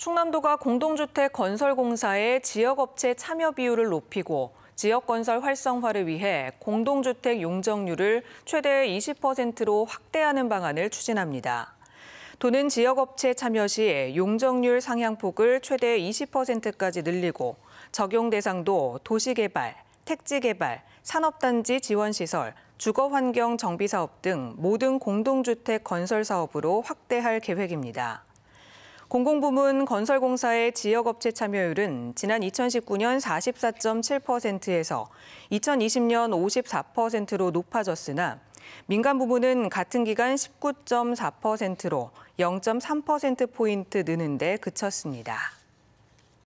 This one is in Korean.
충남도가 공동주택 건설공사의 지역업체 참여 비율을 높이고 지역건설 활성화를 위해 공동주택 용적률을 최대 20%로 확대하는 방안을 추진합니다. 도는 지역업체 참여 시 용적률 상향폭을 최대 20%까지 늘리고 적용 대상도 도시개발, 택지개발, 산업단지 지원시설, 주거환경 정비사업 등 모든 공동주택 건설 사업으로 확대할 계획입니다. 공공부문 건설공사의 지역업체 참여율은 지난 2019년 44.7%에서 2020년 54%로 높아졌으나 민간 부문은 같은 기간 19.4%로 0.3%포인트 느는 데 그쳤습니다.